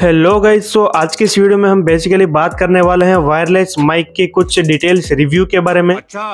hello guys so आज के इस वीडियो में हम बेसिकली बात करने वाले हैं वायरलेस माइक के कुछ डिटेल्स रिव्यू के बारे में अच्छा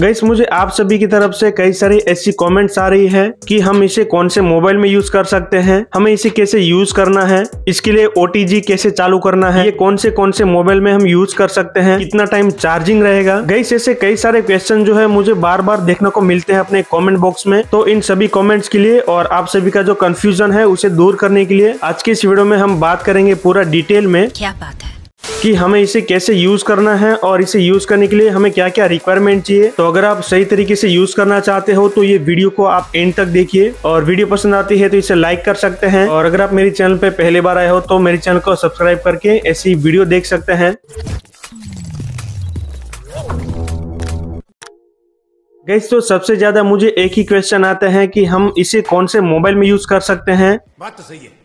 गैस मुझे आप सभी की तरफ से कई सारी ऐसी कमेंट्स आ रही है कि हम इसे कौन से मोबाइल में यूज कर सकते हैं हमें इसे कैसे यूज करना है इसके लिए ओ कैसे चालू करना है ये कौन से कौन से मोबाइल में हम यूज कर सकते हैं कितना टाइम चार्जिंग रहेगा गैस ऐसे कई सारे क्वेश्चन जो है मुझे बार बार देखने को मिलते हैं अपने कॉमेंट बॉक्स में तो इन सभी कॉमेंट्स के लिए और आप सभी का जो कंफ्यूजन है उसे दूर करने के लिए आज के इस वीडियो में हम बात करेंगे पूरा डिटेल में क्या बात है कि हमें इसे कैसे यूज करना है और इसे यूज करने के लिए हमें क्या क्या रिक्वायरमेंट चाहिए तो अगर आप सही तरीके से यूज करना चाहते हो तो ये वीडियो को आप एंड तक देखिए और वीडियो पसंद आती है तो इसे लाइक कर सकते हैं और अगर आप मेरे चैनल पे पहली बार आए हो तो मेरे चैनल को सब्सक्राइब करके ऐसी वीडियो देख सकते हैं गैस तो सबसे ज्यादा मुझे एक ही क्वेश्चन आता है कि हम इसे कौन से मोबाइल में यूज कर सकते हैं बात तो सही है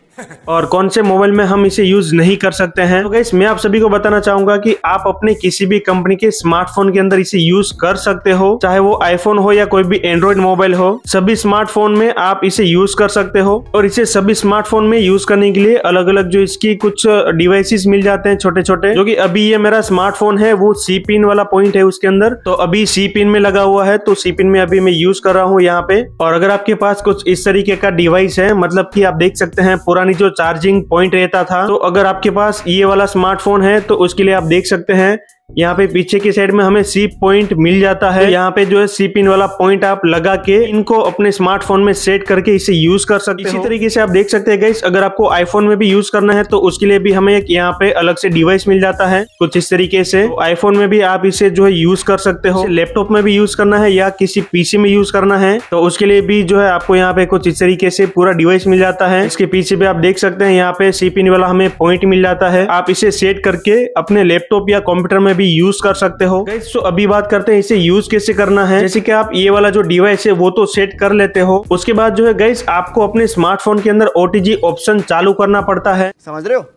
और कौन से मोबाइल में हम इसे यूज नहीं कर सकते हैं तो मैं आप सभी को बताना चाहूंगा कि आप अपने किसी भी कंपनी के स्मार्टफोन के अंदर इसे यूज कर सकते हो चाहे वो आईफोन हो या कोई भी एंड्रॉइड मोबाइल हो सभी स्मार्टफोन में आप इसे यूज कर सकते हो और इसे सभी स्मार्टफोन में यूज करने के लिए अलग अलग जो इसकी कुछ डिवाइसेस मिल जाते हैं छोटे छोटे जो की अभी ये मेरा स्मार्टफोन है वो सी पिन वाला पॉइंट है उसके अंदर तो अभी सी पिन में लगा हुआ है तो सी पिन में अभी मैं यूज कर रहा हूँ यहाँ पे और अगर आपके पास कुछ इस तरीके का डिवाइस है मतलब की आप देख सकते हैं पूरा पुरानी जो चार्जिंग पॉइंट रहता था तो अगर आपके पास ये वाला स्मार्टफोन है तो उसके लिए आप देख सकते हैं यहाँ पे पीछे की साइड में हमें सी पॉइंट मिल जाता है यहाँ पे जो है सी पिन वाला पॉइंट आप लगा के इनको अपने स्मार्टफोन में सेट करके इसे यूज कर सकते हैं इसी तरीके से आप देख सकते हैं गाइस अगर आपको आईफोन में भी यूज करना है तो उसके लिए भी हमें एक यहाँ पे अलग से डिवाइस मिल जाता है कुछ इस तरीके से तो आईफोन में भी आप इसे जो है यूज कर सकते हो लैपटॉप में भी यूज करना है या किसी पीसी में यूज करना है तो उसके लिए भी जो है आपको यहाँ पे कुछ इस तरीके से पूरा डिवाइस मिल जाता है इसके पीछे भी आप देख सकते हैं यहाँ पे सी पिन वाला हमें पॉइंट मिल जाता है आप इसे सेट करके अपने लैपटॉप या कंप्यूटर में भी भी यूज कर सकते हो गैस तो अभी बात करते हैं इसे यूज कैसे करना है जैसे कि आप ये वाला जो डिवाइस है वो तो सेट कर लेते हो उसके बाद जो है गैस आपको अपने स्मार्टफोन के अंदर ओटीजी ऑप्शन चालू करना पड़ता है समझ रहे हो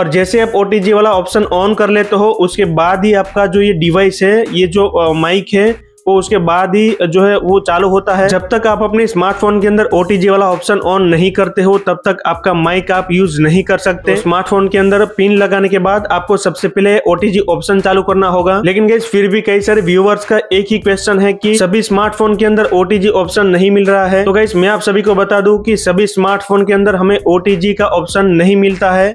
और जैसे आप ओ वाला ऑप्शन ऑन कर लेते हो उसके बाद ही आपका जो ये डिवाइस है ये जो माइक है वो उसके बाद ही जो है वो चालू होता है जब तक आप अपने स्मार्टफोन के अंदर ओ वाला ऑप्शन ऑन नहीं करते हो तब तक आपका माइक आप यूज नहीं कर सकते तो स्मार्टफोन के अंदर पिन लगाने के बाद आपको सबसे पहले ओटीजी ऑप्शन चालू करना होगा लेकिन गैस फिर भी कई सारे व्यूवर्स का एक ही क्वेश्चन है की सभी स्मार्टफोन के अंदर ओटीजी ऑप्शन नहीं मिल रहा है तो गैस मैं आप सभी को बता दू की सभी स्मार्टफोन के अंदर हमें ओटीजी का ऑप्शन नहीं मिलता है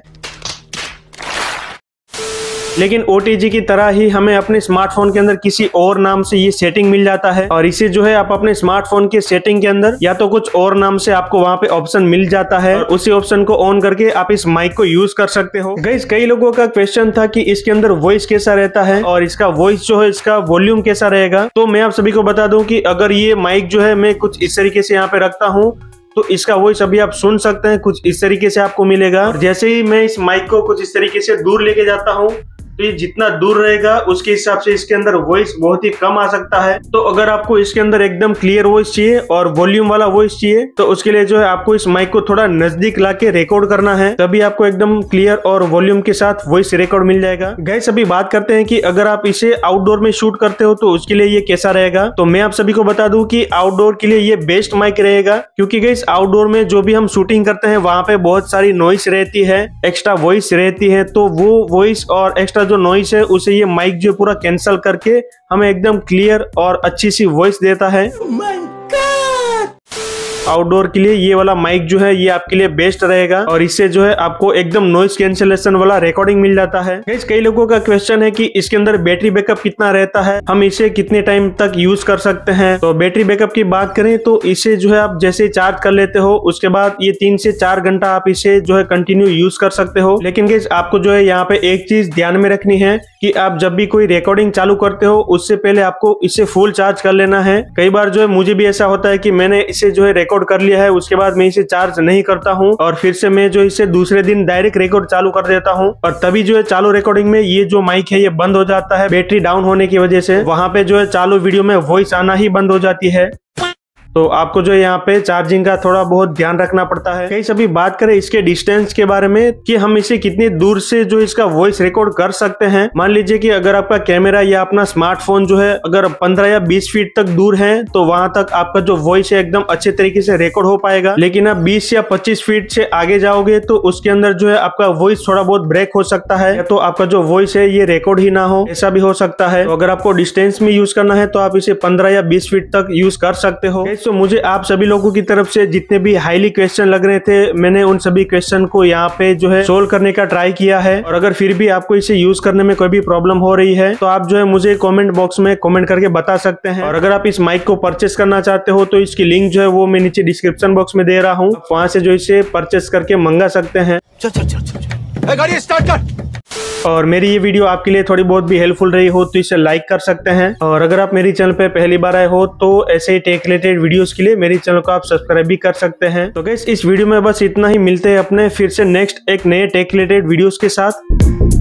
लेकिन ओ की तरह ही हमें अपने स्मार्टफोन के अंदर किसी और नाम से ये सेटिंग मिल जाता है और इसे जो है आप अपने स्मार्टफोन के सेटिंग के अंदर या तो कुछ और नाम से आपको वहाँ पे ऑप्शन मिल जाता है और उसी ऑप्शन को ऑन करके आप इस माइक को यूज कर सकते हो गई कई लोगों का क्वेश्चन था की इसके अंदर वॉइस कैसा रहता है और इसका वॉइस जो है इसका वॉल्यूम कैसा रहेगा तो मैं आप सभी को बता दूँ की अगर ये माइक जो है मैं कुछ इस तरीके से यहाँ पे रखता हूँ तो इसका वॉइस अभी आप सुन सकते हैं कुछ इस तरीके से आपको मिलेगा और जैसे ही मैं इस माइक को कुछ इस तरीके से दूर लेके जाता हूँ तो जितना दूर रहेगा उसके हिसाब से इसके अंदर वॉइस बहुत ही कम आ सकता है तो अगर आपको इसके अंदर एकदम क्लियर वॉइस चाहिए और वॉल्यूम वाला वॉइस चाहिए तो उसके लिए जो है आपको इस माइक को थोड़ा नजदीक ला रिकॉर्ड करना है तभी आपको एकदम क्लियर और वॉल्यूम के साथ वॉइस रिकॉर्ड मिल जाएगा गैस अभी बात करते हैं कि अगर आप इसे आउटडोर में शूट करते हो तो उसके लिए ये कैसा रहेगा तो मैं आप सभी को बता दू की आउटडोर के लिए ये बेस्ट माइक रहेगा क्योंकि गैस आउटडोर में जो भी हम शूटिंग करते हैं वहाँ पे बहुत सारी नॉइस रहती है एक्स्ट्रा वॉइस रहती है तो वो वॉइस और एक्स्ट्रा जो नॉइस है उसे ये माइक जो पूरा कैंसल करके हमें एकदम क्लियर और अच्छी सी वॉइस देता है आउटडोर के लिए ये वाला माइक जो है ये आपके लिए बेस्ट रहेगा और इससे जो है आपको एकदम नॉइस कैंसिलेशन वाला रिकॉर्डिंग मिल जाता है कई लोगों का क्वेश्चन है की इसके अंदर बैटरी बैकअप कितना रहता है हम इसे कितने टाइम तक यूज कर सकते हैं तो बैटरी बैकअप की बात करें तो इसे जो है आप जैसे चार्ज कर लेते हो उसके बाद ये तीन से चार घंटा आप इसे जो है कंटिन्यू यूज कर सकते हो लेकिन आपको जो है यहाँ पे एक चीज ध्यान में रखनी है कि आप जब भी कोई रिकॉर्डिंग चालू करते हो उससे पहले आपको इसे फुल चार्ज कर लेना है कई बार जो है मुझे भी ऐसा होता है कि मैंने इसे जो है रिकॉर्ड रिकॉर्ड कर लिया है उसके बाद मैं इसे चार्ज नहीं करता हूँ और फिर से मैं जो इसे दूसरे दिन डायरेक्ट रिकॉर्ड चालू कर देता हूँ और तभी जो है चालू रिकॉर्डिंग में ये जो माइक है ये बंद हो जाता है बैटरी डाउन होने की वजह से वहाँ पे जो है चालू वीडियो में वॉइस आना ही बंद हो जाती है तो आपको जो यहाँ पे चार्जिंग का थोड़ा बहुत ध्यान रखना पड़ता है कहीं सभी बात करें इसके डिस्टेंस के बारे में कि हम इसे कितनी दूर से जो इसका वॉइस रिकॉर्ड कर सकते हैं मान लीजिए कि अगर आपका कैमरा या अपना स्मार्टफोन जो है अगर 15 या 20 फीट तक दूर है तो वहां तक आपका जो वॉइस है एकदम अच्छे तरीके से रिकॉर्ड हो पाएगा लेकिन आप बीस या पच्चीस फीट से आगे जाओगे तो उसके अंदर जो है आपका वॉइस थोड़ा बहुत ब्रेक हो सकता है तो आपका जो वॉइस है ये रिकॉर्ड ही ना हो ऐसा भी हो सकता है तो अगर आपको डिस्टेंस में यूज करना है तो आप इसे पंद्रह या बीस फीट तक यूज कर सकते हो गाइस तो मुझे आप सभी लोगों की तरफ से जितने भी हाईली क्वेश्चन लग रहे थे मैंने उन सभी क्वेश्चन को यहाँ पे जो है सोल्व करने का ट्राई किया है और अगर फिर भी आपको इसे यूज करने में कोई भी प्रॉब्लम हो रही है तो आप जो है मुझे कॉमेंट बॉक्स में कॉमेंट करके बता सकते हैं और अगर आप इस माइक को परचेस करना चाहते हो तो इसकी लिंक जो है वो मैं नीचे डिस्क्रिप्शन बॉक्स में दे रहा हूँ वहाँ से जो इसे परचेस करके मंगा सकते हैं और मेरी ये वीडियो आपके लिए थोड़ी बहुत भी हेल्पफुल रही हो तो इसे लाइक कर सकते हैं और अगर आप मेरी चैनल पर पहली बार आए हो तो ऐसे ही टेक रिलेटेड वीडियोज के लिए मेरे चैनल को आप सब्सक्राइब भी कर सकते हैं तो गैस इस वीडियो में बस इतना ही मिलते हैं अपने फिर से नेक्स्ट एक नए टेक रिलेटेड वीडियोज के साथ